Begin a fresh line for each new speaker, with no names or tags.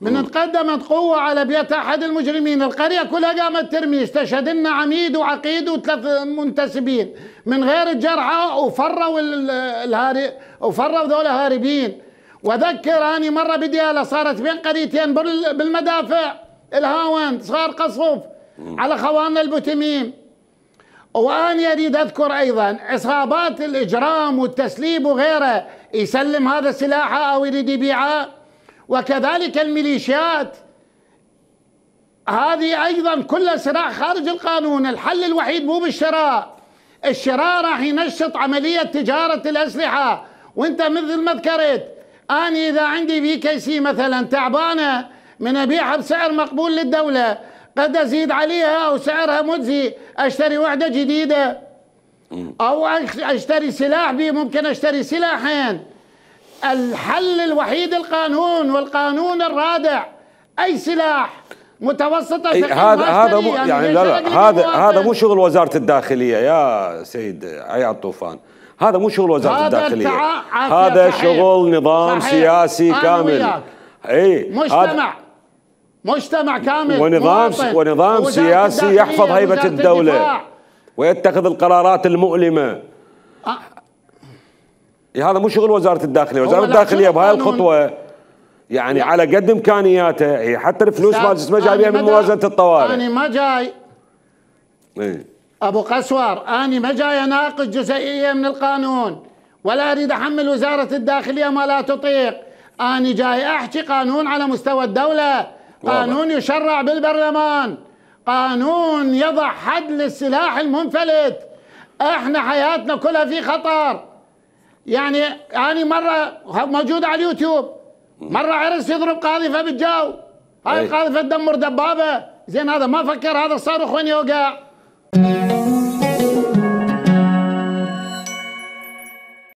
من تقدمت قوة على بيت أحد المجرمين القرية كلها قامت ترمي استشهد لنا عميد وعقيد وثلاث منتسبين من غير الجرحى وفروا الهاري وفروا ذولا هاربين وذكر أني مرة بديالة صارت بين قريتين بالمدافع الهاوند صار قصف على خواننا البوتميم وأني أريد أذكر أيضا عصابات الإجرام والتسليب وغيره يسلم هذا سلاحه أو يريد يبيعه وكذلك الميليشيات هذه ايضا كلها صراع خارج القانون الحل الوحيد مو بالشراء الشراء راح ينشط عمليه تجاره الاسلحه وانت مثل ما ذكرت انا اذا عندي في كي سي مثلا تعبانه من ابيعها بسعر مقبول للدوله قد ازيد عليها او سعرها مجزي اشتري وحده جديده او اشتري سلاح بي ممكن اشتري سلاحين الحل الوحيد القانون والقانون الرادع أي سلاح متوسطة أي هذا هذا مو يعني, يعني لا لا هذا هذا مو
شغل وزارة الداخلية يا سيد عياد طوفان هذا مو شغل وزارة هذا الداخلية هذا صحيح. شغل نظام صحيح. سياسي كامل اي مجتمع
مجتمع كامل ونظام ونظام سياسي يحفظ هيبة الدولة
ويتخذ القرارات المؤلمة إيه، هذا مو شغل وزاره الداخليه، وزاره الداخليه بهاي الخطوه يعني على قد امكانياتها هي حتى الفلوس ما جايبها من موازنه الطوارئ انا
ما جاي ايه ابو قسور اني ما جاي اناقش جزئيه من القانون ولا اريد احمل وزاره الداخليه ما لا تطيق اني جاي احكي قانون على مستوى الدوله قانون يشرع بالبرلمان قانون يضع حد للسلاح المنفلت احنا حياتنا كلها في خطر يعني أنا يعني مرة موجود على اليوتيوب مرة عرس يضرب قاذفة بالجو هاي القاذفة تدمر دبابة زين هذا ما فكر هذا صاروخ وين يوقع